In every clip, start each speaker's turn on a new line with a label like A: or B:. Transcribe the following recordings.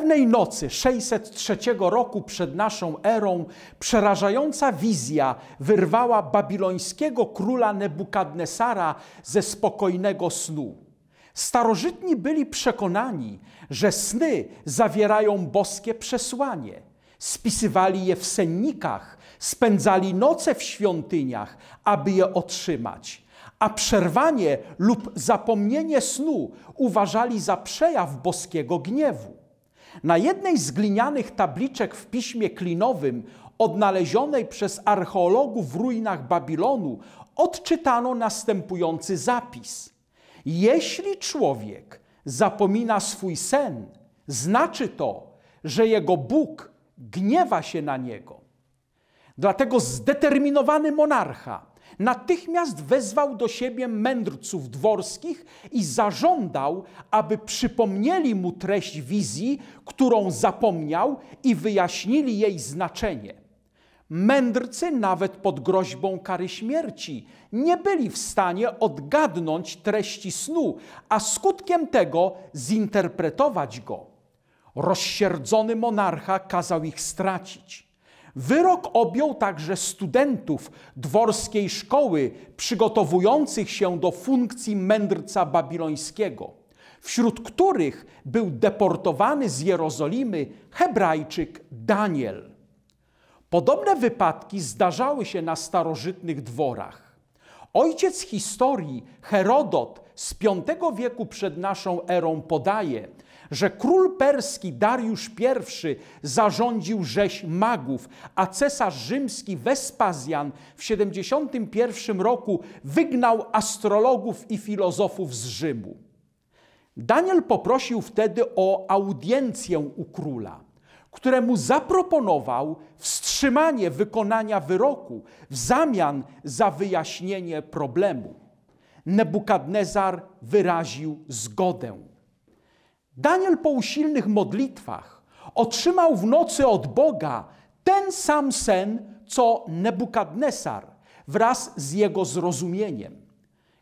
A: Pewnej nocy 603 roku przed naszą erą przerażająca wizja wyrwała babilońskiego króla Nebukadnesara ze spokojnego snu. Starożytni byli przekonani, że sny zawierają boskie przesłanie. Spisywali je w sennikach, spędzali noce w świątyniach, aby je otrzymać a przerwanie lub zapomnienie snu uważali za przejaw boskiego gniewu. Na jednej z glinianych tabliczek w piśmie klinowym, odnalezionej przez archeologów w ruinach Babilonu, odczytano następujący zapis: Jeśli człowiek zapomina swój sen, znaczy to, że jego Bóg gniewa się na niego. Dlatego zdeterminowany monarcha natychmiast wezwał do siebie mędrców dworskich i zażądał, aby przypomnieli mu treść wizji, którą zapomniał, i wyjaśnili jej znaczenie. Mędrcy, nawet pod groźbą kary śmierci, nie byli w stanie odgadnąć treści snu, a skutkiem tego zinterpretować go. Rozsierdzony monarcha kazał ich stracić. Wyrok objął także studentów dworskiej szkoły przygotowujących się do funkcji mędrca babilońskiego, wśród których był deportowany z Jerozolimy Hebrajczyk Daniel. Podobne wypadki zdarzały się na starożytnych dworach. Ojciec historii Herodot z V wieku przed naszą erą podaje, że król perski Dariusz I zarządził rzeź magów, a cesarz rzymski Wespazjan w 71 roku wygnał astrologów i filozofów z Rzymu. Daniel poprosił wtedy o audiencję u króla, któremu zaproponował wstrzymanie wykonania wyroku w zamian za wyjaśnienie problemu. Nebukadnezar wyraził zgodę. Daniel po usilnych modlitwach otrzymał w nocy od Boga ten sam sen, co Nebukadnesar wraz z jego zrozumieniem.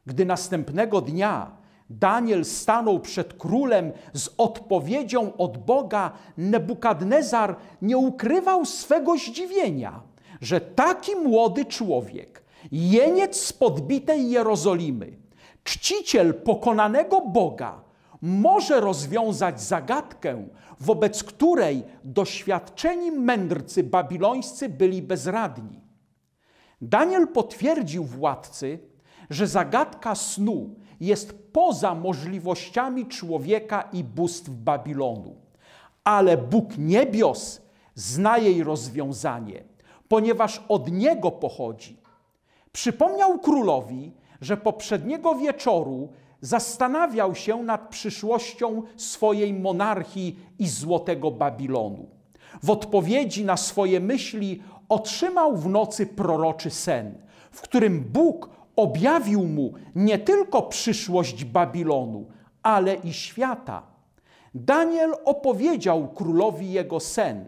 A: Gdy następnego dnia Daniel stanął przed królem z odpowiedzią od Boga, Nebukadnezar nie ukrywał swego zdziwienia, że taki młody człowiek, jeniec z podbitej Jerozolimy, czciciel pokonanego Boga, może rozwiązać zagadkę, wobec której doświadczeni mędrcy babilońscy byli bezradni. Daniel potwierdził władcy, że zagadka snu jest poza możliwościami człowieka i bóstw Babilonu. Ale Bóg niebios zna jej rozwiązanie, ponieważ od niego pochodzi. Przypomniał królowi, że poprzedniego wieczoru zastanawiał się nad przyszłością swojej monarchii i złotego Babilonu. W odpowiedzi na swoje myśli otrzymał w nocy proroczy sen, w którym Bóg objawił mu nie tylko przyszłość Babilonu, ale i świata. Daniel opowiedział królowi jego sen.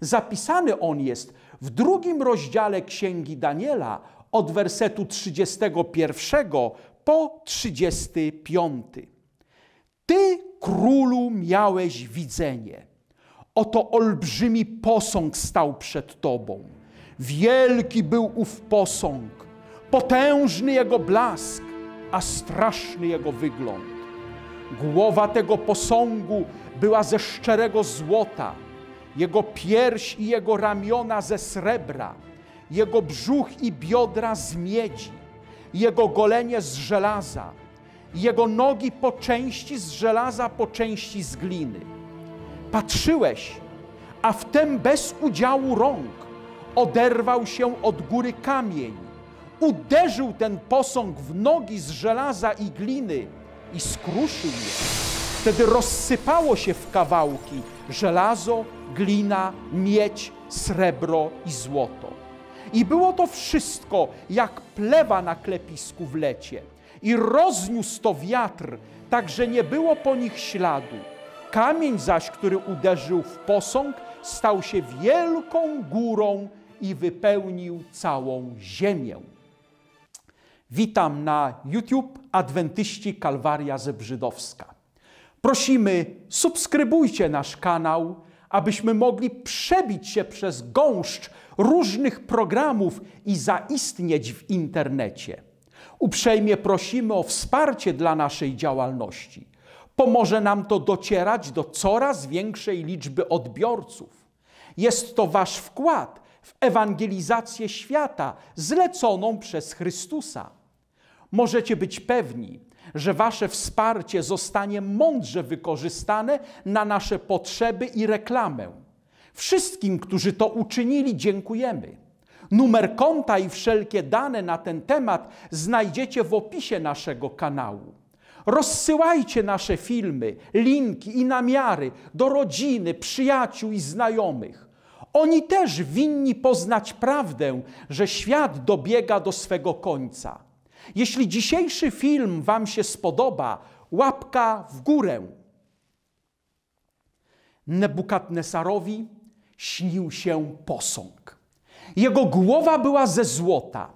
A: Zapisany on jest w drugim rozdziale Księgi Daniela od wersetu 31 po 35. Ty, królu, miałeś widzenie. Oto olbrzymi posąg stał przed tobą. Wielki był ów posąg, potężny jego blask, a straszny jego wygląd. Głowa tego posągu była ze szczerego złota, jego pierś i jego ramiona ze srebra, jego brzuch i biodra z miedzi jego golenie z żelaza, jego nogi po części z żelaza, po części z gliny. Patrzyłeś, a wtem bez udziału rąk oderwał się od góry kamień. Uderzył ten posąg w nogi z żelaza i gliny i skruszył je. Wtedy rozsypało się w kawałki żelazo, glina, miedź, srebro i złoto. I było to wszystko jak plewa na klepisku w lecie. I rozniósł to wiatr, tak że nie było po nich śladu. Kamień zaś, który uderzył w posąg, stał się wielką górą i wypełnił całą ziemię. Witam na YouTube Adwentyści Kalwaria Zebrzydowska. Prosimy, subskrybujcie nasz kanał, abyśmy mogli przebić się przez gąszcz różnych programów i zaistnieć w internecie. Uprzejmie prosimy o wsparcie dla naszej działalności. Pomoże nam to docierać do coraz większej liczby odbiorców. Jest to Wasz wkład w ewangelizację świata zleconą przez Chrystusa. Możecie być pewni, że Wasze wsparcie zostanie mądrze wykorzystane na nasze potrzeby i reklamę Wszystkim, którzy to uczynili, dziękujemy. Numer konta i wszelkie dane na ten temat znajdziecie w opisie naszego kanału. Rozsyłajcie nasze filmy, linki i namiary do rodziny, przyjaciół i znajomych. Oni też winni poznać prawdę, że świat dobiega do swego końca. Jeśli dzisiejszy film Wam się spodoba, łapka w górę. Nebukadnesarowi śnił się posąg. Jego głowa była ze złota,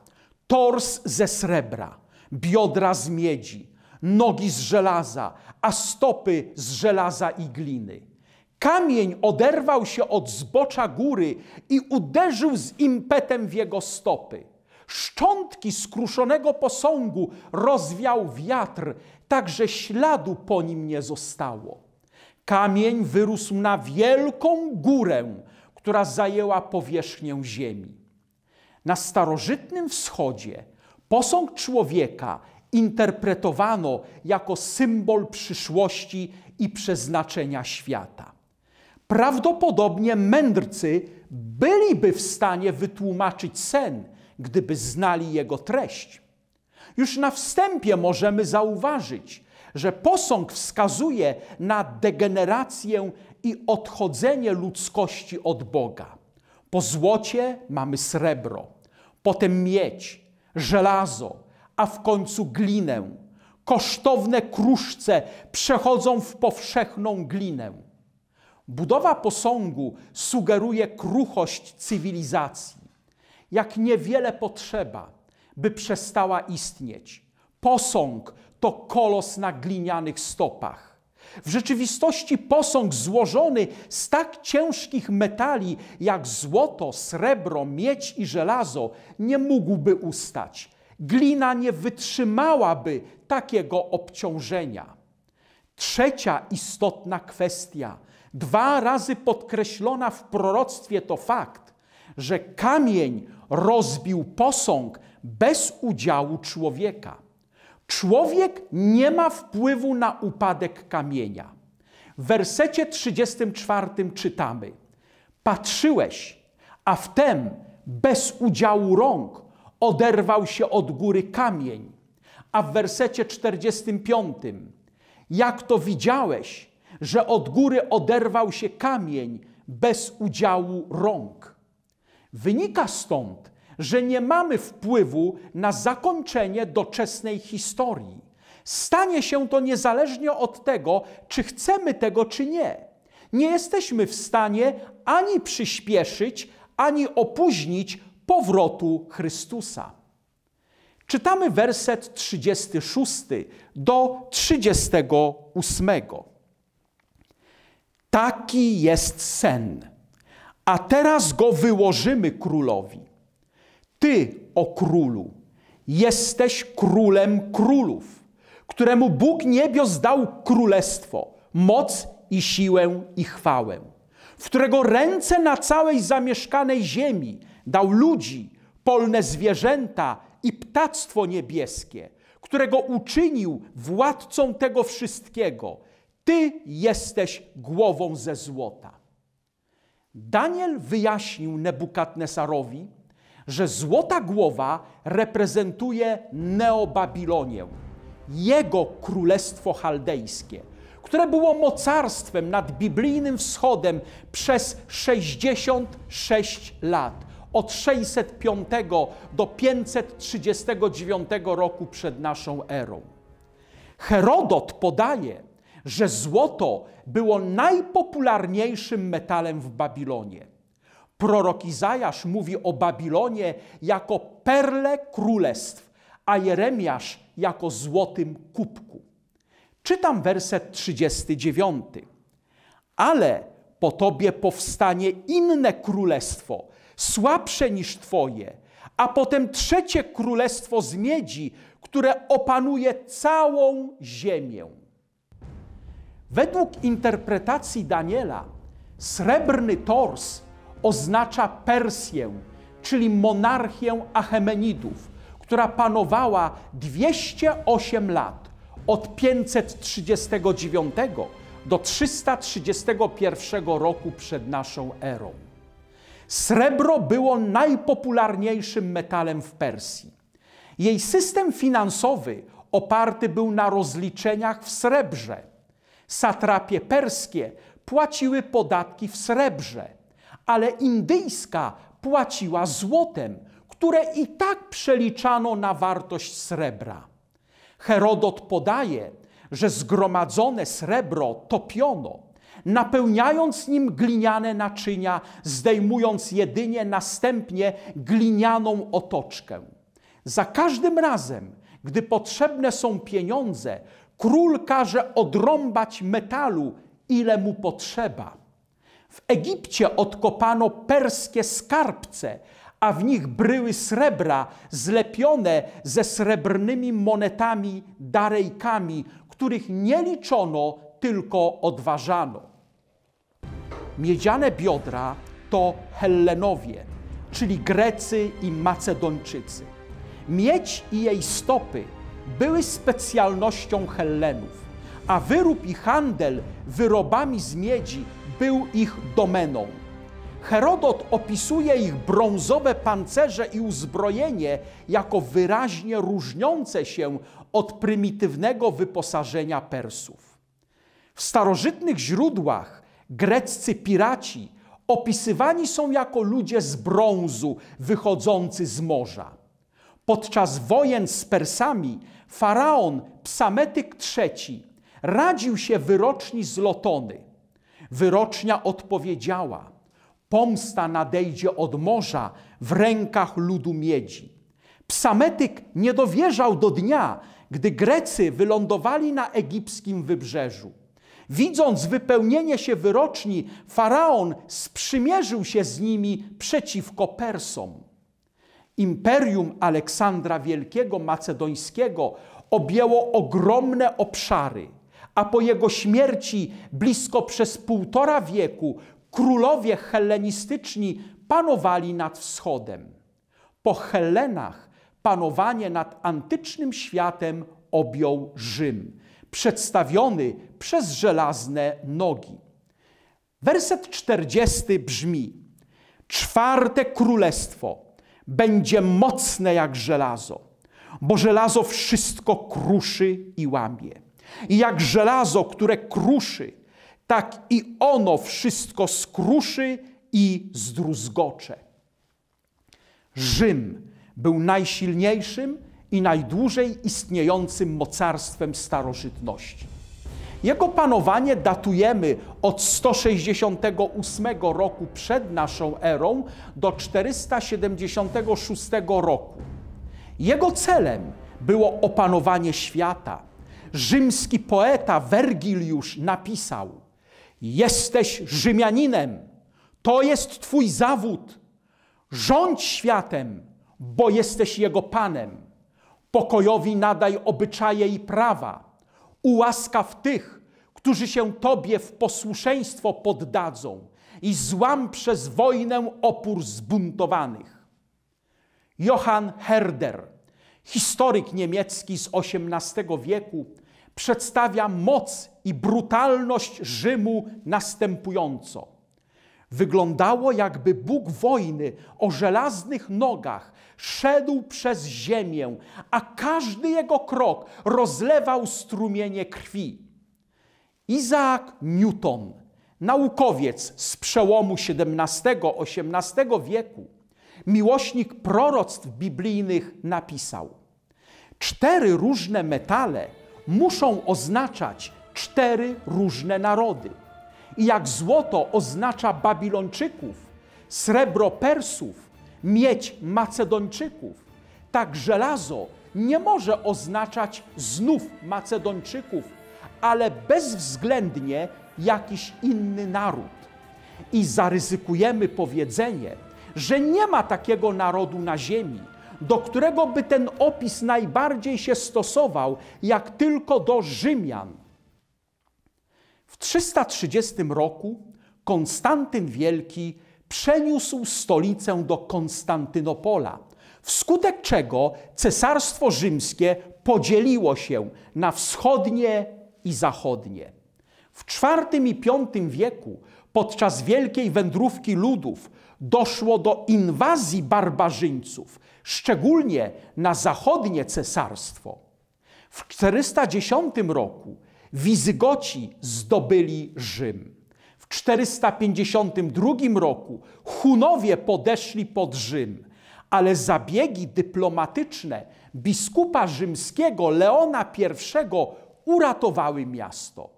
A: tors ze srebra, biodra z miedzi, nogi z żelaza, a stopy z żelaza i gliny. Kamień oderwał się od zbocza góry i uderzył z impetem w jego stopy. Szczątki skruszonego posągu rozwiał wiatr, tak że śladu po nim nie zostało. Kamień wyrósł na wielką górę, która zajęła powierzchnię ziemi. Na starożytnym wschodzie posąg człowieka interpretowano jako symbol przyszłości i przeznaczenia świata. Prawdopodobnie mędrcy byliby w stanie wytłumaczyć sen, gdyby znali jego treść. Już na wstępie możemy zauważyć, że posąg wskazuje na degenerację i odchodzenie ludzkości od Boga. Po złocie mamy srebro, potem miedź, żelazo, a w końcu glinę. Kosztowne kruszce przechodzą w powszechną glinę. Budowa posągu sugeruje kruchość cywilizacji. Jak niewiele potrzeba, by przestała istnieć. Posąg to kolos na glinianych stopach. W rzeczywistości posąg złożony z tak ciężkich metali jak złoto, srebro, miedź i żelazo nie mógłby ustać. Glina nie wytrzymałaby takiego obciążenia. Trzecia istotna kwestia, dwa razy podkreślona w proroctwie, to fakt, że kamień rozbił posąg bez udziału człowieka. Człowiek nie ma wpływu na upadek kamienia. W wersecie 34 czytamy: Patrzyłeś, a wtem bez udziału rąk oderwał się od góry kamień. A w wersecie 45: Jak to widziałeś, że od góry oderwał się kamień bez udziału rąk? Wynika stąd, że nie mamy wpływu na zakończenie doczesnej historii. Stanie się to niezależnie od tego, czy chcemy tego, czy nie. Nie jesteśmy w stanie ani przyspieszyć, ani opóźnić powrotu Chrystusa. Czytamy werset 36 do 38. Taki jest sen, a teraz go wyłożymy królowi ty, o królu, jesteś królem królów, któremu Bóg niebios dał królestwo, moc i siłę i chwałę, w którego ręce na całej zamieszkanej ziemi dał ludzi, polne zwierzęta i ptactwo niebieskie, którego uczynił władcą tego wszystkiego. Ty jesteś głową ze złota. Daniel wyjaśnił Nebukadnesarowi, że złota głowa reprezentuje Neobabilonię, jego królestwo chaldejskie, które było mocarstwem nad biblijnym wschodem przez 66 lat, od 605 do 539 roku przed naszą erą. Herodot podaje, że złoto było najpopularniejszym metalem w Babilonie Prorok Izajasz mówi o Babilonie jako perle królestw, a Jeremiasz jako złotym kubku. Czytam werset 39. Ale po tobie powstanie inne królestwo, słabsze niż twoje, a potem trzecie królestwo z miedzi, które opanuje całą ziemię. Według interpretacji Daniela, srebrny tors oznacza Persję, czyli monarchię Achemenidów, która panowała 208 lat od 539 do 331 roku przed naszą erą. Srebro było najpopularniejszym metalem w Persji. Jej system finansowy oparty był na rozliczeniach w srebrze. Satrapie perskie płaciły podatki w srebrze ale indyjska płaciła złotem, które i tak przeliczano na wartość srebra. Herodot podaje, że zgromadzone srebro topiono, napełniając nim gliniane naczynia, zdejmując jedynie następnie glinianą otoczkę. Za każdym razem, gdy potrzebne są pieniądze, król każe odrąbać metalu, ile mu potrzeba. W Egipcie odkopano perskie skarbce, a w nich bryły srebra zlepione ze srebrnymi monetami, darejkami, których nie liczono, tylko odważano. Miedziane biodra to Hellenowie, czyli Grecy i Macedończycy. Miedź i jej stopy były specjalnością Hellenów, a wyrób i handel wyrobami z miedzi był ich domeną. Herodot opisuje ich brązowe pancerze i uzbrojenie jako wyraźnie różniące się od prymitywnego wyposażenia Persów. W starożytnych źródłach greccy piraci opisywani są jako ludzie z brązu wychodzący z morza. Podczas wojen z Persami faraon Psametyk III radził się wyroczni z Lotony – Wyrocznia odpowiedziała: Pomsta nadejdzie od morza w rękach ludu miedzi. Psametyk nie dowierzał do dnia, gdy Grecy wylądowali na egipskim wybrzeżu. Widząc wypełnienie się wyroczni, faraon sprzymierzył się z nimi przeciwko Persom. Imperium Aleksandra Wielkiego Macedońskiego objęło ogromne obszary a po jego śmierci blisko przez półtora wieku królowie hellenistyczni panowali nad wschodem. Po Helenach panowanie nad antycznym światem objął Rzym, przedstawiony przez żelazne nogi. Werset 40 brzmi: Czwarte królestwo będzie mocne jak żelazo, bo żelazo wszystko kruszy i łamie. I jak żelazo, które kruszy, tak i ono wszystko skruszy i zdruzgocze. Rzym był najsilniejszym i najdłużej istniejącym mocarstwem starożytności. Jego panowanie datujemy od 168 roku przed naszą erą do 476 roku. Jego celem było opanowanie świata – rzymski poeta Wergiliusz napisał: Jesteś Rzymianinem, to jest Twój zawód. Rządź światem, bo jesteś jego panem. Pokojowi nadaj obyczaje i prawa. Ułaskaw tych, którzy się Tobie w posłuszeństwo poddadzą i złam przez wojnę opór zbuntowanych. Johann Herder, historyk niemiecki z XVIII wieku, przedstawia moc i brutalność Rzymu następująco. Wyglądało, jakby Bóg wojny o żelaznych nogach szedł przez ziemię, a każdy jego krok rozlewał strumienie krwi. Isaac Newton, naukowiec z przełomu XVII-XVIII wieku, miłośnik proroctw biblijnych, napisał: Cztery różne metale muszą oznaczać cztery różne narody. I jak złoto oznacza Babilończyków, srebro Persów, miedź Macedończyków, tak żelazo nie może oznaczać znów Macedończyków, ale bezwzględnie jakiś inny naród. I zaryzykujemy powiedzenie, że nie ma takiego narodu na ziemi, do którego by ten opis najbardziej się stosował, jak tylko do Rzymian. W 330 roku Konstantyn Wielki przeniósł stolicę do Konstantynopola, wskutek czego cesarstwo rzymskie podzieliło się na wschodnie i zachodnie. W IV i V wieku, podczas wielkiej wędrówki ludów, doszło do inwazji barbarzyńców szczególnie na zachodnie cesarstwo. W 410 roku Wizygoci zdobyli Rzym. W 452 roku Hunowie podeszli pod Rzym, ale zabiegi dyplomatyczne biskupa rzymskiego Leona I uratowały miasto.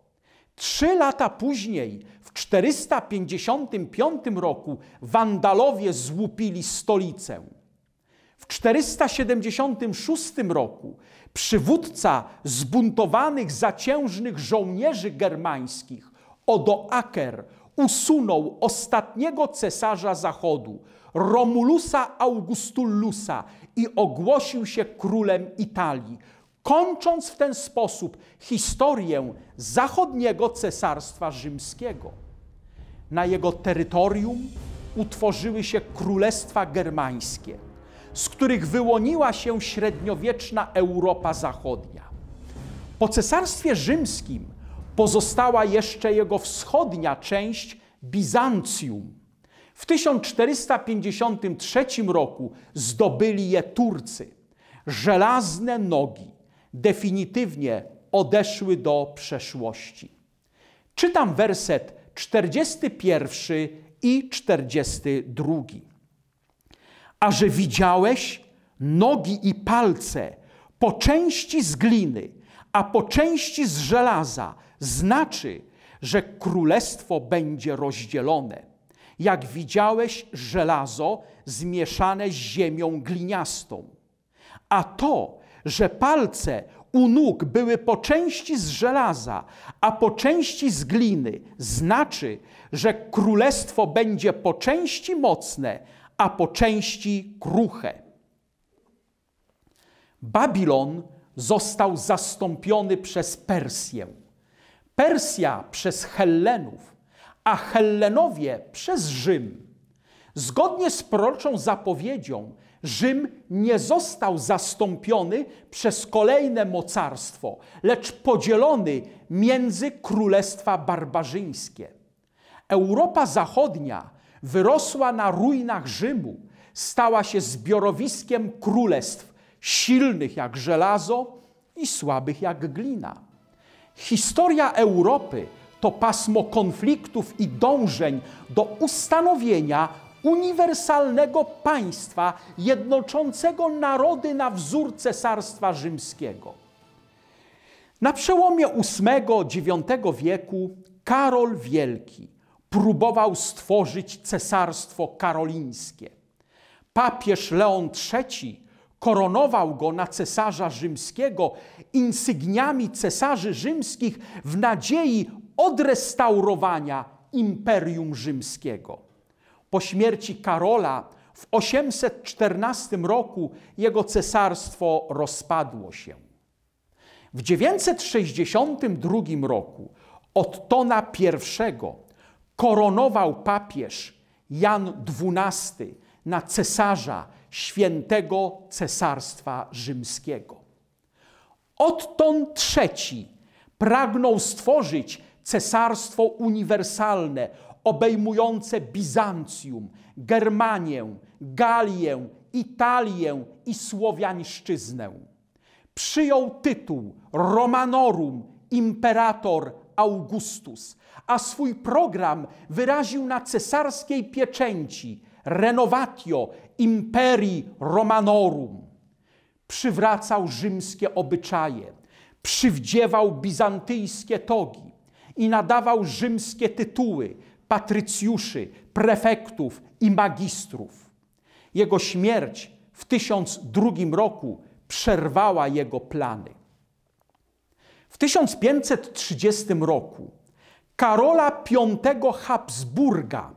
A: Trzy lata później, w 455 roku, Wandalowie złupili stolicę. W 476 roku przywódca zbuntowanych zaciężnych żołnierzy germańskich Odoaker usunął ostatniego cesarza Zachodu, Romulusa Augustullusa i ogłosił się królem Italii, kończąc w ten sposób historię zachodniego cesarstwa rzymskiego. Na jego terytorium utworzyły się królestwa germańskie – z których wyłoniła się średniowieczna Europa Zachodnia. Po cesarstwie rzymskim pozostała jeszcze jego wschodnia część Bizancjum. W 1453 roku zdobyli je Turcy. Żelazne nogi definitywnie odeszły do przeszłości. Czytam werset 41 i 42. A że widziałeś nogi i palce, po części z gliny, a po części z żelaza, znaczy, że królestwo będzie rozdzielone. Jak widziałeś żelazo zmieszane z ziemią gliniastą. A to, że palce u nóg były po części z żelaza, a po części z gliny, znaczy, że królestwo będzie po części mocne, a po części kruche. Babilon został zastąpiony przez Persję. Persja przez Hellenów, a Hellenowie przez Rzym. Zgodnie z proroczą zapowiedzią, Rzym nie został zastąpiony przez kolejne mocarstwo, lecz podzielony między królestwa barbarzyńskie. Europa Zachodnia wyrosła na ruinach Rzymu, stała się zbiorowiskiem królestw, silnych jak żelazo i słabych jak glina. Historia Europy to pasmo konfliktów i dążeń do ustanowienia uniwersalnego państwa jednoczącego narody na wzór cesarstwa rzymskiego. Na przełomie VIII-IX wieku Karol Wielki próbował stworzyć cesarstwo karolińskie. Papież Leon III koronował go na cesarza rzymskiego insygniami cesarzy rzymskich w nadziei odrestaurowania Imperium Rzymskiego. Po śmierci Karola w 814 roku jego cesarstwo rozpadło się. W 962 roku Ottona I koronował papież Jan XII na cesarza świętego cesarstwa rzymskiego. Odtąd trzeci pragnął stworzyć cesarstwo uniwersalne, obejmujące Bizancjum, Germanię, Galię, Italię i Słowiańszczyznę. Przyjął tytuł Romanorum Imperator Augustus, a swój program wyraził na cesarskiej pieczęci Renovatio Imperii Romanorum. Przywracał rzymskie obyczaje, przywdziewał bizantyjskie togi i nadawał rzymskie tytuły patrycjuszy, prefektów i magistrów. Jego śmierć w 1002 roku przerwała jego plany. W 1530 roku Karola V Habsburga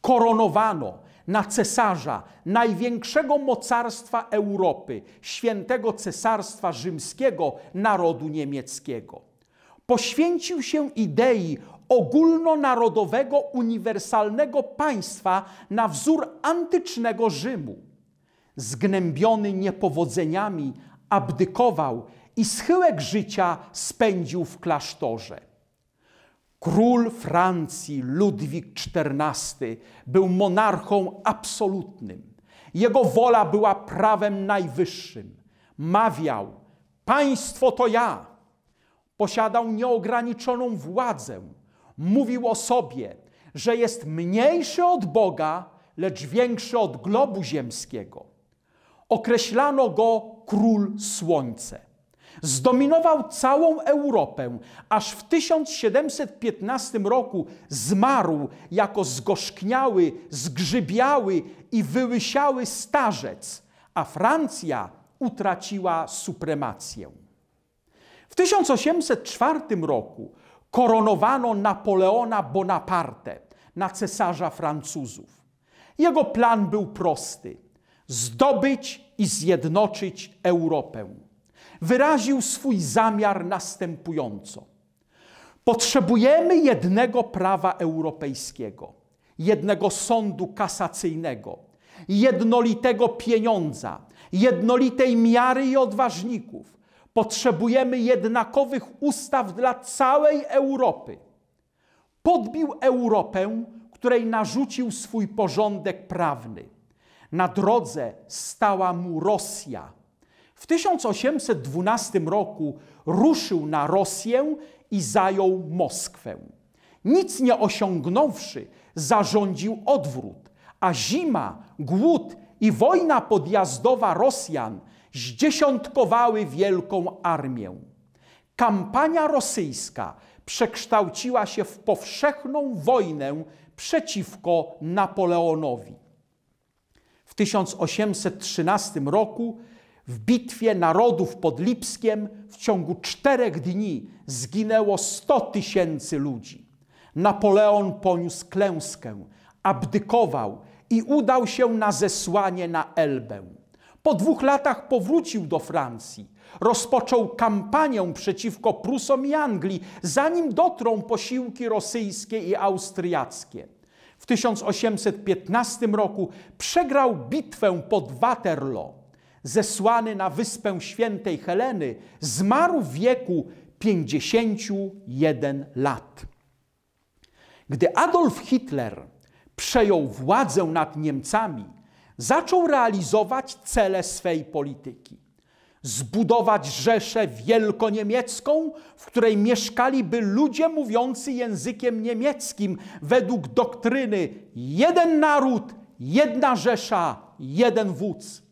A: koronowano na cesarza największego mocarstwa Europy, świętego cesarstwa rzymskiego narodu niemieckiego. Poświęcił się idei ogólnonarodowego, uniwersalnego państwa na wzór antycznego Rzymu. Zgnębiony niepowodzeniami, abdykował i schyłek życia spędził w klasztorze. Król Francji Ludwik XIV był monarchą absolutnym. Jego wola była prawem najwyższym. Mawiał: Państwo to ja. Posiadał nieograniczoną władzę. Mówił o sobie, że jest mniejszy od Boga, lecz większy od globu ziemskiego. Określano go król słońce. Zdominował całą Europę, aż w 1715 roku zmarł jako zgorzkniały, zgrzybiały i wyłysiały starzec, a Francja utraciła supremację. W 1804 roku koronowano Napoleona Bonaparte na cesarza Francuzów. Jego plan był prosty: zdobyć i zjednoczyć Europę wyraził swój zamiar następująco. Potrzebujemy jednego prawa europejskiego, jednego sądu kasacyjnego, jednolitego pieniądza, jednolitej miary i odważników. Potrzebujemy jednakowych ustaw dla całej Europy. Podbił Europę, której narzucił swój porządek prawny. Na drodze stała mu Rosja w 1812 roku ruszył na Rosję i zajął Moskwę. Nic nie osiągnąwszy, zarządził odwrót, a zima, głód i wojna podjazdowa Rosjan zdziesiątkowały wielką armię. Kampania rosyjska przekształciła się w powszechną wojnę przeciwko Napoleonowi. W 1813 roku w bitwie narodów pod Lipskiem w ciągu czterech dni zginęło 100 tysięcy ludzi. Napoleon poniósł klęskę, abdykował i udał się na zesłanie na Elbę. Po dwóch latach powrócił do Francji. Rozpoczął kampanię przeciwko Prusom i Anglii, zanim dotrą posiłki rosyjskie i austriackie. W 1815 roku przegrał bitwę pod Waterloo zesłany na wyspę świętej Heleny, zmarł w wieku 51 lat. Gdy Adolf Hitler przejął władzę nad Niemcami, zaczął realizować cele swej polityki. Zbudować Rzeszę Wielkoniemiecką, w której mieszkaliby ludzie mówiący językiem niemieckim według doktryny jeden naród, jedna Rzesza, jeden wódz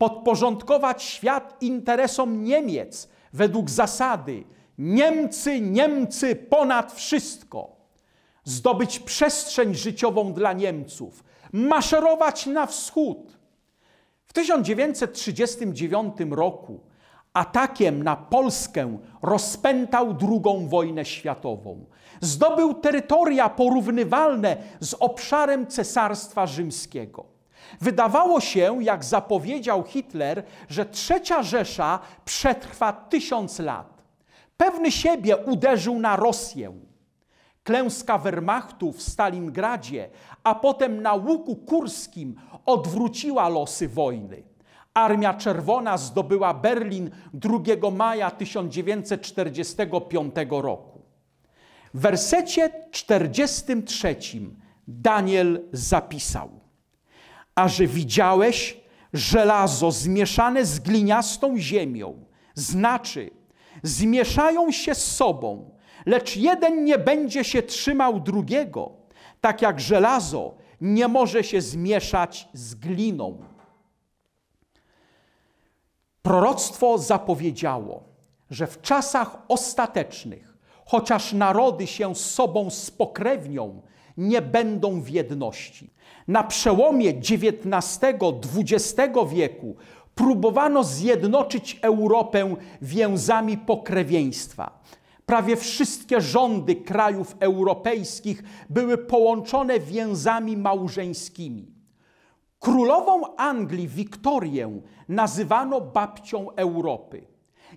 A: podporządkować świat interesom Niemiec według zasady Niemcy, Niemcy ponad wszystko, zdobyć przestrzeń życiową dla Niemców, maszerować na wschód. W 1939 roku atakiem na Polskę rozpętał II wojnę światową. Zdobył terytoria porównywalne z obszarem Cesarstwa Rzymskiego. Wydawało się, jak zapowiedział Hitler, że trzecia Rzesza przetrwa tysiąc lat. Pewny siebie uderzył na Rosję. Klęska Wehrmachtu w Stalingradzie, a potem na Łuku Kurskim odwróciła losy wojny. Armia Czerwona zdobyła Berlin 2 maja 1945 roku. W wersecie 43 Daniel zapisał: a że widziałeś żelazo zmieszane z gliniastą ziemią, znaczy, zmieszają się z sobą, lecz jeden nie będzie się trzymał drugiego, tak jak żelazo nie może się zmieszać z gliną. Proroctwo zapowiedziało, że w czasach ostatecznych, chociaż narody się z sobą spokrewnią, nie będą w jedności. Na przełomie XIX-XX wieku próbowano zjednoczyć Europę więzami pokrewieństwa. Prawie wszystkie rządy krajów europejskich były połączone więzami małżeńskimi. Królową Anglii Wiktorię nazywano babcią Europy.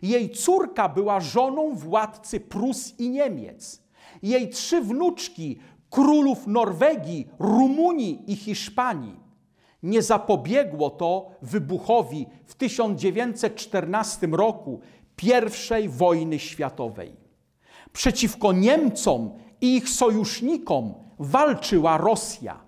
A: Jej córka była żoną władcy Prus i Niemiec. Jej trzy wnuczki królów Norwegii, Rumunii i Hiszpanii. Nie zapobiegło to wybuchowi w 1914 roku I wojny światowej. Przeciwko Niemcom i ich sojusznikom walczyła Rosja.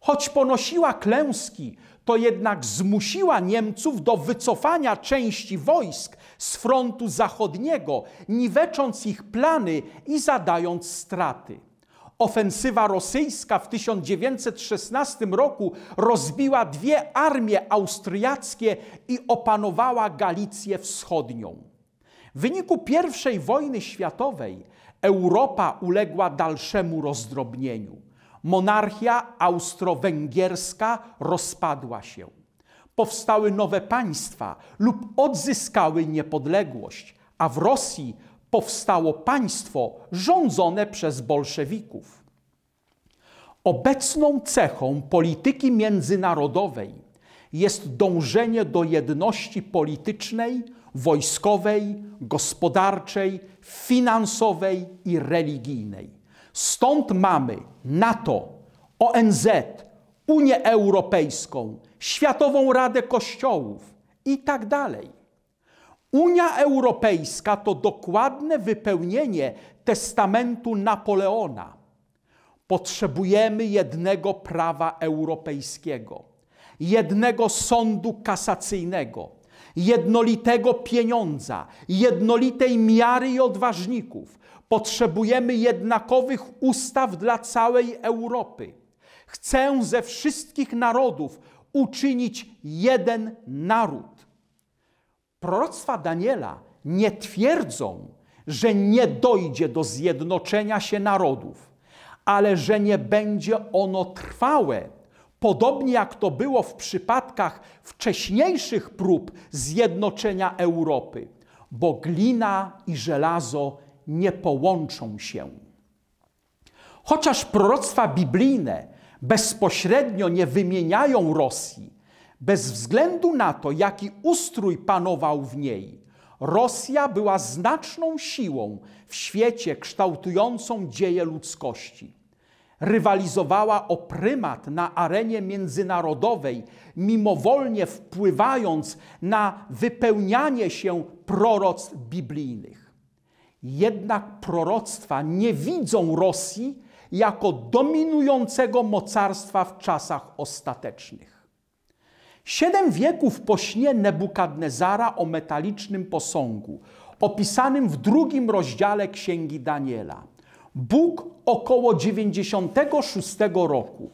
A: Choć ponosiła klęski, to jednak zmusiła Niemców do wycofania części wojsk z frontu zachodniego, niwecząc ich plany i zadając straty. Ofensywa rosyjska w 1916 roku rozbiła dwie armie austriackie i opanowała Galicję Wschodnią. W wyniku I wojny światowej Europa uległa dalszemu rozdrobnieniu. Monarchia austro-węgierska rozpadła się. Powstały nowe państwa lub odzyskały niepodległość, a w Rosji powstało państwo rządzone przez bolszewików. Obecną cechą polityki międzynarodowej jest dążenie do jedności politycznej, wojskowej, gospodarczej, finansowej i religijnej. Stąd mamy NATO, ONZ, Unię Europejską, Światową Radę Kościołów i tak dalej. Unia Europejska to dokładne wypełnienie testamentu Napoleona. Potrzebujemy jednego prawa europejskiego, jednego sądu kasacyjnego, jednolitego pieniądza, jednolitej miary i odważników. Potrzebujemy jednakowych ustaw dla całej Europy. Chcę ze wszystkich narodów uczynić jeden naród proroctwa Daniela nie twierdzą, że nie dojdzie do zjednoczenia się narodów, ale że nie będzie ono trwałe, podobnie jak to było w przypadkach wcześniejszych prób zjednoczenia Europy, bo glina i żelazo nie połączą się. Chociaż proroctwa biblijne bezpośrednio nie wymieniają Rosji, bez względu na to, jaki ustrój panował w niej, Rosja była znaczną siłą w świecie kształtującą dzieje ludzkości. Rywalizowała o prymat na arenie międzynarodowej, mimowolnie wpływając na wypełnianie się proroctw biblijnych. Jednak proroctwa nie widzą Rosji jako dominującego mocarstwa w czasach ostatecznych. Siedem wieków po śnie Nebukadnezara o metalicznym posągu, opisanym w drugim rozdziale Księgi Daniela. Bóg około 96 roku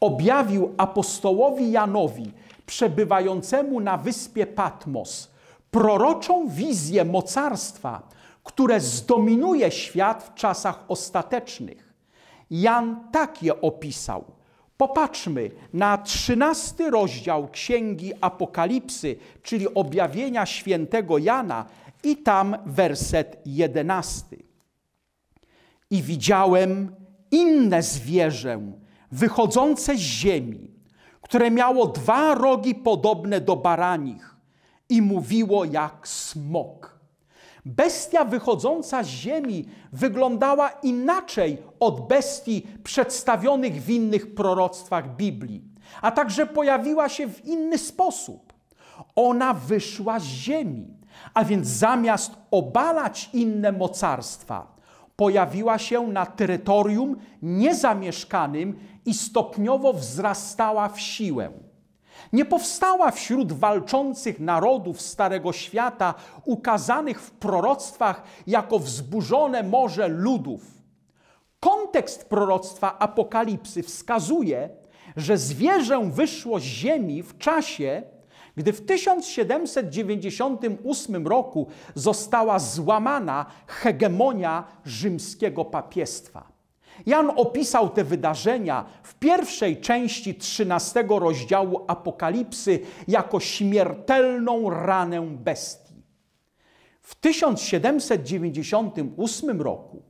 A: objawił apostołowi Janowi, przebywającemu na wyspie Patmos, proroczą wizję mocarstwa, które zdominuje świat w czasach ostatecznych. Jan tak je opisał – Popatrzmy na trzynasty rozdział Księgi Apokalipsy, czyli objawienia świętego Jana, i tam werset jedenasty. I widziałem inne zwierzę wychodzące z ziemi, które miało dwa rogi podobne do baranich i mówiło jak smok. Bestia wychodząca z ziemi wyglądała inaczej od bestii przedstawionych w innych proroctwach Biblii, a także pojawiła się w inny sposób. Ona wyszła z ziemi, a więc zamiast obalać inne mocarstwa, pojawiła się na terytorium niezamieszkanym i stopniowo wzrastała w siłę. Nie powstała wśród walczących narodów Starego Świata, ukazanych w proroctwach jako wzburzone morze ludów. Kontekst proroctwa Apokalipsy wskazuje, że zwierzę wyszło z ziemi w czasie, gdy w 1798 roku została złamana hegemonia rzymskiego papiestwa. Jan opisał te wydarzenia w pierwszej części 13 rozdziału Apokalipsy jako śmiertelną ranę bestii. W 1798 roku,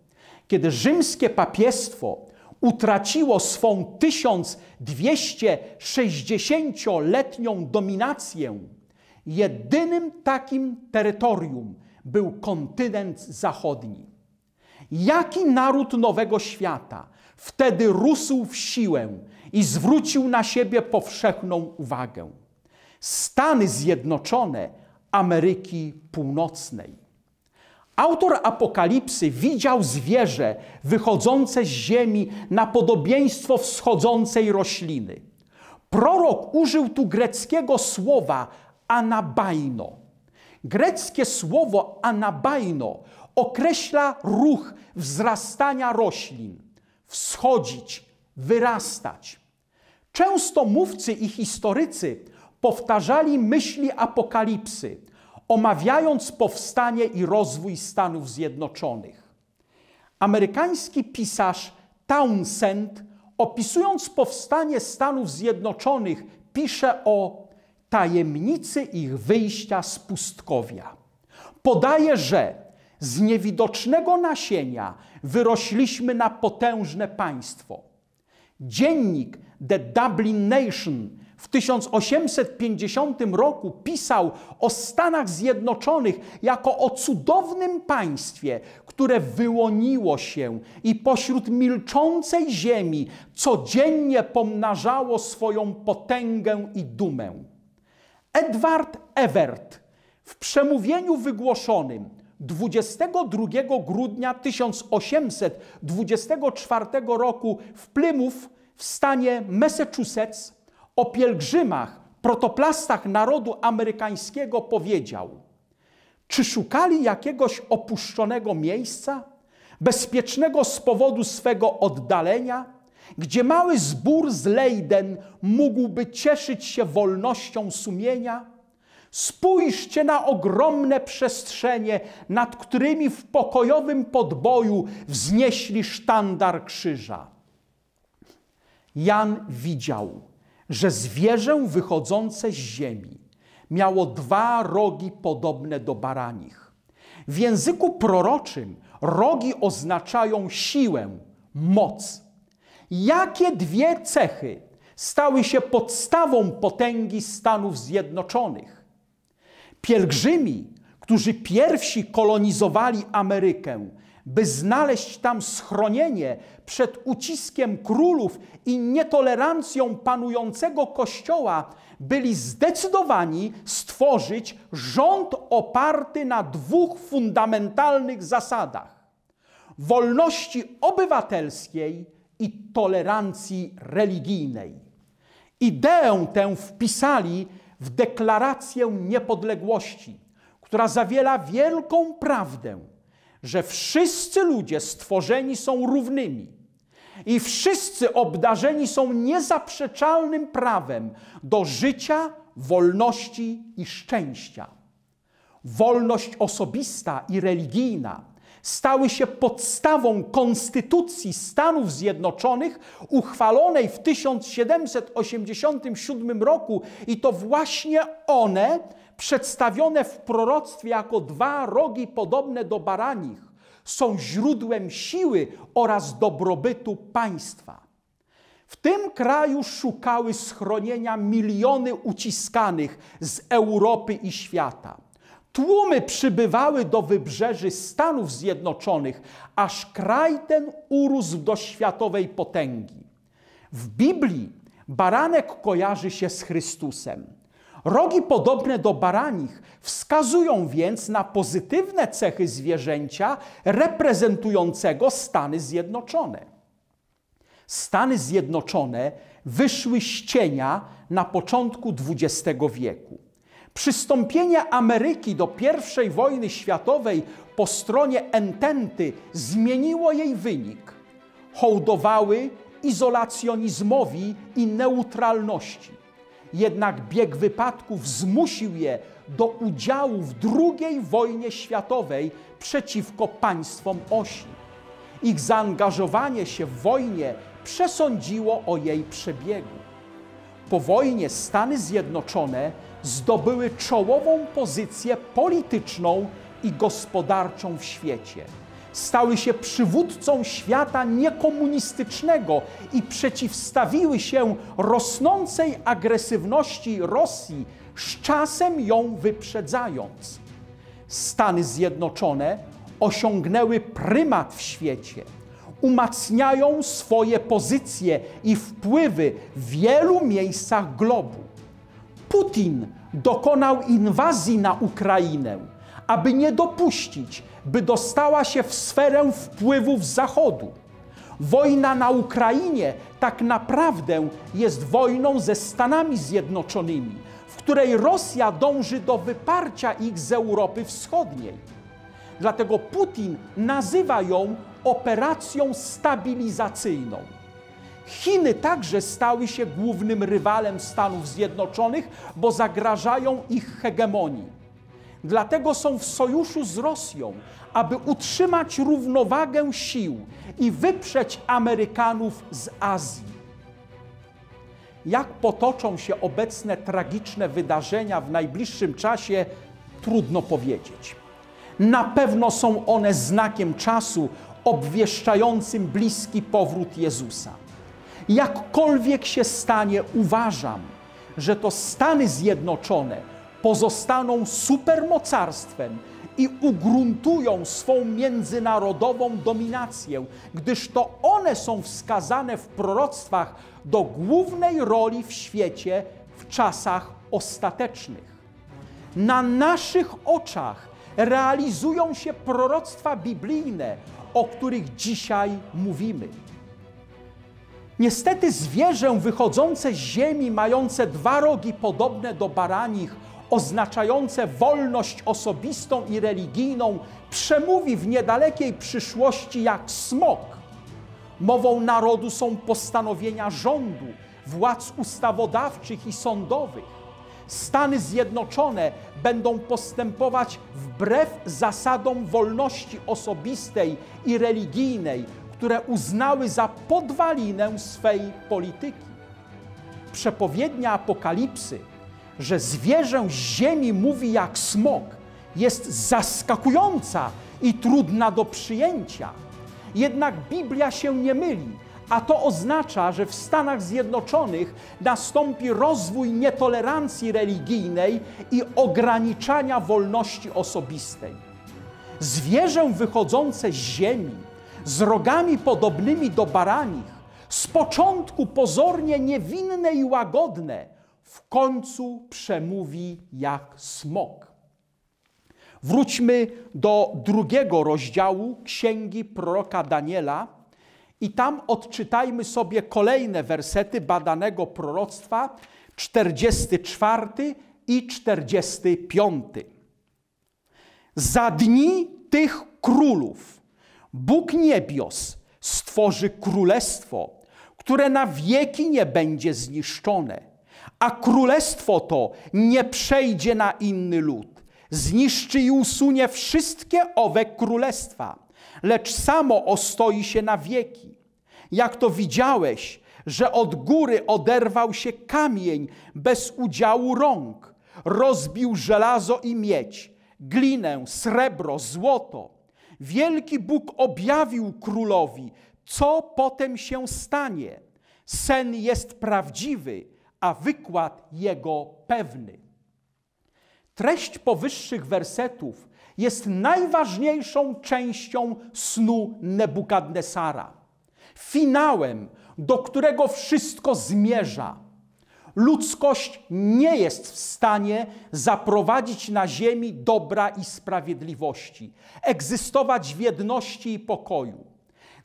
A: kiedy rzymskie papiestwo utraciło swą 1260-letnią dominację, jedynym takim terytorium był kontynent zachodni. Jaki naród nowego świata wtedy rósł w siłę i zwrócił na siebie powszechną uwagę? Stany Zjednoczone Ameryki Północnej. Autor Apokalipsy widział zwierzę wychodzące z ziemi na podobieństwo wschodzącej rośliny. Prorok użył tu greckiego słowa anabajno. Greckie słowo anabajno określa ruch wzrastania roślin, wschodzić, wyrastać. Często mówcy i historycy powtarzali myśli apokalipsy, omawiając powstanie i rozwój Stanów Zjednoczonych. Amerykański pisarz Townsend, opisując powstanie Stanów Zjednoczonych, pisze o tajemnicy ich wyjścia z pustkowia. Podaje, że z niewidocznego nasienia wyrośliśmy na potężne państwo. Dziennik The Dublin Nation w 1850 roku pisał o Stanach Zjednoczonych jako o cudownym państwie, które wyłoniło się i pośród milczącej ziemi codziennie pomnażało swoją potęgę i dumę. Edward Everett w przemówieniu wygłoszonym 22 grudnia 1824 roku w Plymouth w stanie Massachusetts o pielgrzymach, protoplastach narodu amerykańskiego powiedział: Czy szukali jakiegoś opuszczonego miejsca, bezpiecznego z powodu swego oddalenia, gdzie mały zbór z Leiden mógłby cieszyć się wolnością sumienia? Spójrzcie na ogromne przestrzenie, nad którymi w pokojowym podboju wznieśli sztandar krzyża. Jan widział, że zwierzę wychodzące z ziemi miało dwa rogi podobne do baranich. W języku proroczym rogi oznaczają siłę, moc. Jakie dwie cechy stały się podstawą potęgi Stanów Zjednoczonych? Pielgrzymi, którzy pierwsi kolonizowali Amerykę, by znaleźć tam schronienie przed uciskiem królów i nietolerancją panującego kościoła, byli zdecydowani stworzyć rząd oparty na dwóch fundamentalnych zasadach: wolności obywatelskiej i tolerancji religijnej. Ideę tę wpisali w deklarację niepodległości, która zawiera wielką prawdę, że wszyscy ludzie stworzeni są równymi i wszyscy obdarzeni są niezaprzeczalnym prawem do życia, wolności i szczęścia. Wolność osobista i religijna stały się podstawą Konstytucji Stanów Zjednoczonych uchwalonej w 1787 roku i to właśnie one przedstawione w proroctwie jako dwa rogi podobne do baranich są źródłem siły oraz dobrobytu państwa. W tym kraju szukały schronienia miliony uciskanych z Europy i świata. Tłumy przybywały do wybrzeży Stanów Zjednoczonych, aż kraj ten urósł do światowej potęgi. W Biblii baranek kojarzy się z Chrystusem. Rogi podobne do baranich wskazują więc na pozytywne cechy zwierzęcia reprezentującego Stany Zjednoczone. Stany Zjednoczone wyszły z cienia na początku XX wieku. Przystąpienie Ameryki do I wojny światowej po stronie ententy zmieniło jej wynik. Hołdowały izolacjonizmowi i neutralności. Jednak bieg wypadków zmusił je do udziału w II wojnie światowej przeciwko państwom osi. Ich zaangażowanie się w wojnie przesądziło o jej przebiegu. Po wojnie Stany Zjednoczone zdobyły czołową pozycję polityczną i gospodarczą w świecie. Stały się przywódcą świata niekomunistycznego i przeciwstawiły się rosnącej agresywności Rosji, z czasem ją wyprzedzając. Stany Zjednoczone osiągnęły prymat w świecie umacniają swoje pozycje i wpływy w wielu miejscach globu. Putin dokonał inwazji na Ukrainę, aby nie dopuścić, by dostała się w sferę wpływów Zachodu. Wojna na Ukrainie tak naprawdę jest wojną ze Stanami Zjednoczonymi, w której Rosja dąży do wyparcia ich z Europy Wschodniej. Dlatego Putin nazywa ją operacją stabilizacyjną. Chiny także stały się głównym rywalem Stanów Zjednoczonych, bo zagrażają ich hegemonii. Dlatego są w sojuszu z Rosją, aby utrzymać równowagę sił i wyprzeć Amerykanów z Azji. Jak potoczą się obecne tragiczne wydarzenia w najbliższym czasie, trudno powiedzieć. Na pewno są one znakiem czasu obwieszczającym bliski powrót Jezusa jakkolwiek się stanie, uważam, że to Stany Zjednoczone pozostaną supermocarstwem i ugruntują swą międzynarodową dominację, gdyż to one są wskazane w proroctwach do głównej roli w świecie w czasach ostatecznych. Na naszych oczach realizują się proroctwa biblijne, o których dzisiaj mówimy. Niestety zwierzę wychodzące z ziemi, mające dwa rogi podobne do baranich, oznaczające wolność osobistą i religijną, przemówi w niedalekiej przyszłości jak smok. Mową narodu są postanowienia rządu, władz ustawodawczych i sądowych. Stany Zjednoczone będą postępować wbrew zasadom wolności osobistej i religijnej, które uznały za podwalinę swej polityki. Przepowiednia apokalipsy, że zwierzę z ziemi mówi jak smok, jest zaskakująca i trudna do przyjęcia. Jednak Biblia się nie myli, a to oznacza, że w Stanach Zjednoczonych nastąpi rozwój nietolerancji religijnej i ograniczania wolności osobistej. Zwierzę wychodzące z ziemi, z rogami podobnymi do baranich, z początku pozornie niewinne i łagodne, w końcu przemówi jak smok. Wróćmy do drugiego rozdziału Księgi proroka Daniela i tam odczytajmy sobie kolejne wersety badanego proroctwa, 44 i 45. Za dni tych królów Bóg niebios stworzy królestwo, które na wieki nie będzie zniszczone, a królestwo to nie przejdzie na inny lud. Zniszczy i usunie wszystkie owe królestwa, lecz samo ostoi się na wieki. Jak to widziałeś, że od góry oderwał się kamień bez udziału rąk, rozbił żelazo i miedź, glinę, srebro, złoto Wielki Bóg objawił królowi, co potem się stanie. Sen jest prawdziwy, a wykład jego pewny. Treść powyższych wersetów jest najważniejszą częścią snu Nebukadnesara. Finałem, do którego wszystko zmierza – Ludzkość nie jest w stanie zaprowadzić na ziemi dobra i sprawiedliwości, egzystować w jedności i pokoju.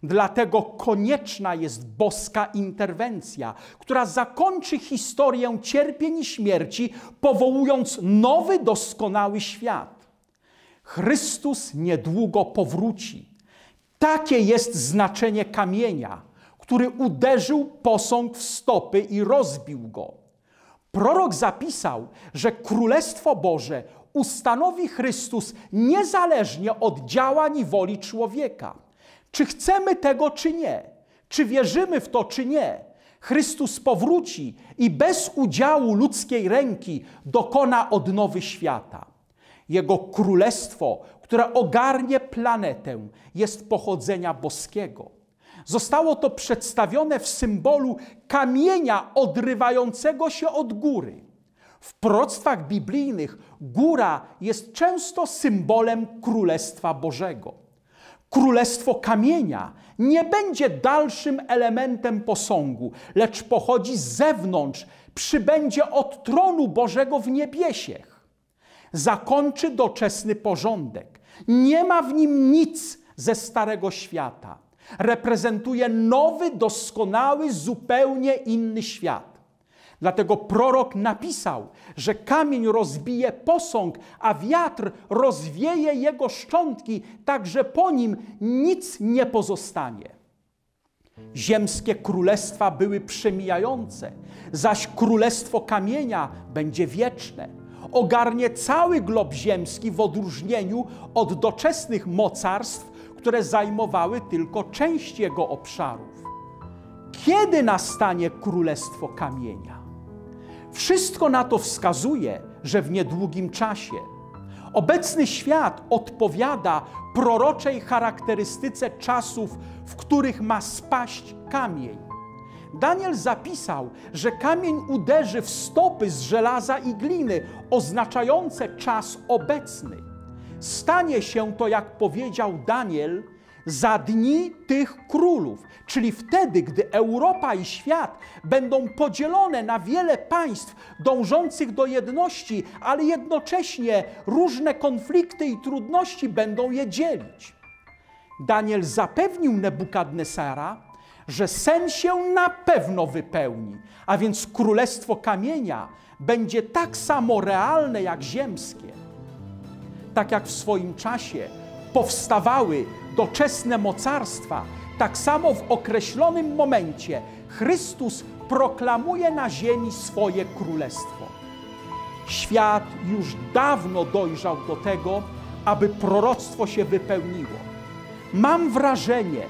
A: Dlatego konieczna jest boska interwencja, która zakończy historię cierpień i śmierci, powołując nowy, doskonały świat. Chrystus niedługo powróci. Takie jest znaczenie kamienia, który uderzył posąg w stopy i rozbił go. Prorok zapisał, że Królestwo Boże ustanowi Chrystus niezależnie od działań i woli człowieka. Czy chcemy tego, czy nie, czy wierzymy w to, czy nie, Chrystus powróci i bez udziału ludzkiej ręki dokona odnowy świata. Jego królestwo, które ogarnie planetę, jest pochodzenia boskiego. Zostało to przedstawione w symbolu kamienia odrywającego się od góry. W proctwach biblijnych góra jest często symbolem Królestwa Bożego. Królestwo kamienia nie będzie dalszym elementem posągu, lecz pochodzi z zewnątrz, przybędzie od tronu Bożego w niebiesiech. Zakończy doczesny porządek. Nie ma w nim nic ze starego świata reprezentuje nowy, doskonały, zupełnie inny świat. Dlatego prorok napisał, że kamień rozbije posąg, a wiatr rozwieje jego szczątki, tak że po nim nic nie pozostanie. Ziemskie królestwa były przemijające, zaś królestwo kamienia będzie wieczne. Ogarnie cały glob ziemski w odróżnieniu od doczesnych mocarstw, które zajmowały tylko część jego obszarów. Kiedy nastanie królestwo kamienia? Wszystko na to wskazuje, że w niedługim czasie. Obecny świat odpowiada proroczej charakterystyce czasów, w których ma spaść kamień. Daniel zapisał, że kamień uderzy w stopy z żelaza i gliny, oznaczające czas obecny. Stanie się to, jak powiedział Daniel, za dni tych królów, czyli wtedy, gdy Europa i świat będą podzielone na wiele państw dążących do jedności, ale jednocześnie różne konflikty i trudności będą je dzielić. Daniel zapewnił Nebukadnesara, że sen się na pewno wypełni, a więc królestwo kamienia będzie tak samo realne jak ziemskie tak jak w swoim czasie powstawały doczesne mocarstwa, tak samo w określonym momencie Chrystus proklamuje na ziemi swoje królestwo. Świat już dawno dojrzał do tego, aby proroctwo się wypełniło. Mam wrażenie,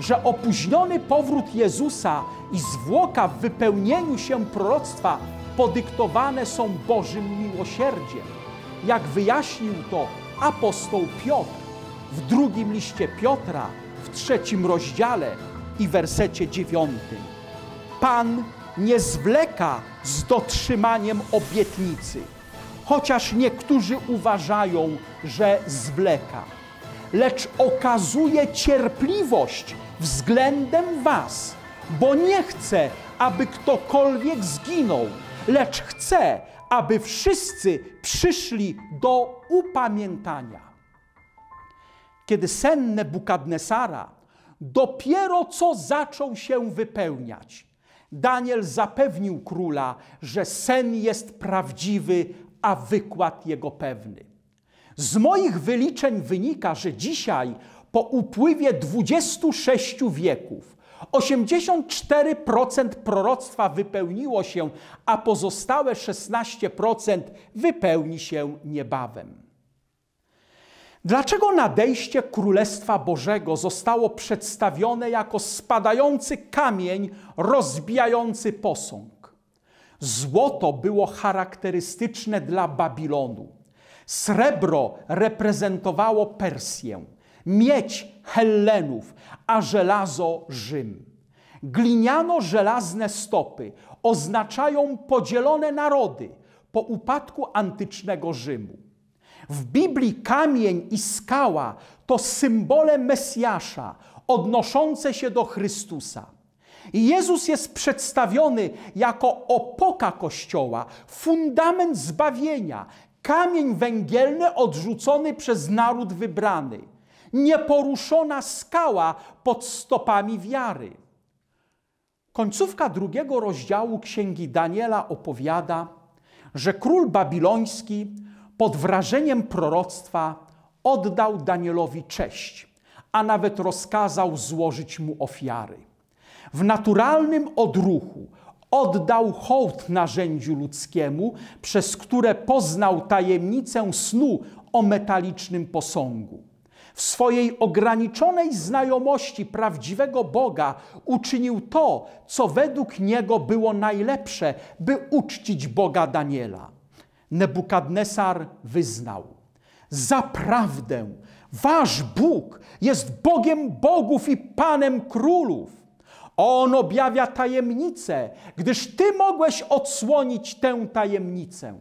A: że opóźniony powrót Jezusa i zwłoka w wypełnieniu się proroctwa podyktowane są Bożym miłosierdziem jak wyjaśnił to apostoł Piotr w drugim liście Piotra, w trzecim rozdziale i wersecie dziewiątym. Pan nie zwleka z dotrzymaniem obietnicy, chociaż niektórzy uważają, że zwleka, lecz okazuje cierpliwość względem Was, bo nie chce, aby ktokolwiek zginął, lecz chce, aby wszyscy przyszli do upamiętania. Kiedy sen bukadnesara dopiero co zaczął się wypełniać, Daniel zapewnił króla, że sen jest prawdziwy, a wykład jego pewny. Z moich wyliczeń wynika, że dzisiaj, po upływie 26 wieków, 84% proroctwa wypełniło się, a pozostałe 16% wypełni się niebawem. Dlaczego nadejście Królestwa Bożego zostało przedstawione jako spadający kamień rozbijający posąg? Złoto było charakterystyczne dla Babilonu. Srebro reprezentowało Persję, miedź Hellenów, a żelazo Rzym. Gliniano żelazne stopy oznaczają podzielone narody po upadku antycznego Rzymu. W Biblii kamień i skała to symbole Mesjasza odnoszące się do Chrystusa. Jezus jest przedstawiony jako opoka Kościoła, fundament zbawienia, kamień węgielny odrzucony przez naród wybrany nieporuszona skała pod stopami wiary. Końcówka drugiego rozdziału Księgi Daniela opowiada, że król babiloński pod wrażeniem proroctwa oddał Danielowi cześć, a nawet rozkazał złożyć mu ofiary. W naturalnym odruchu oddał hołd narzędziu ludzkiemu, przez które poznał tajemnicę snu o metalicznym posągu. W swojej ograniczonej znajomości prawdziwego Boga uczynił to, co według niego było najlepsze, by uczcić Boga Daniela. Nebukadnesar wyznał: Zaprawdę, wasz Bóg jest Bogiem Bogów i Panem Królów. On objawia tajemnicę, gdyż Ty mogłeś odsłonić tę tajemnicę.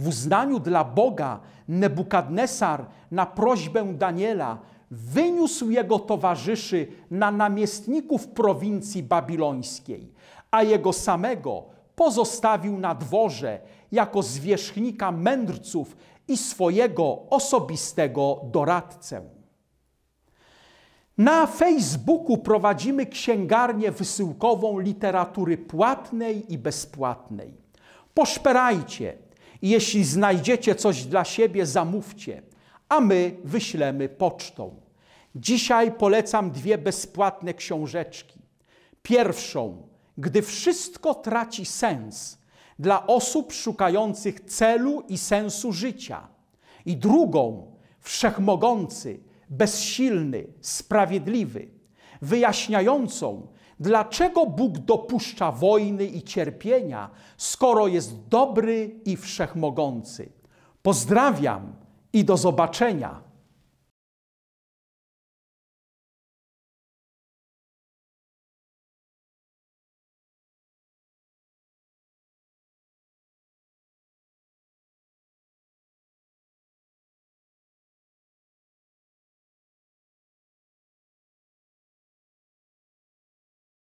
A: W uznaniu dla Boga Nebukadnesar na prośbę Daniela wyniósł jego towarzyszy na namiestników prowincji babilońskiej, a jego samego pozostawił na dworze jako zwierzchnika mędrców i swojego osobistego doradcę. Na Facebooku prowadzimy księgarnię wysyłkową literatury płatnej i bezpłatnej. Poszperajcie, jeśli znajdziecie coś dla siebie, zamówcie, a my wyślemy pocztą. Dzisiaj polecam dwie bezpłatne książeczki. Pierwszą, gdy wszystko traci sens, dla osób szukających celu i sensu życia. I drugą, wszechmogący, bezsilny, sprawiedliwy, wyjaśniającą, Dlaczego Bóg dopuszcza wojny i cierpienia, skoro jest dobry i wszechmogący? Pozdrawiam i do zobaczenia.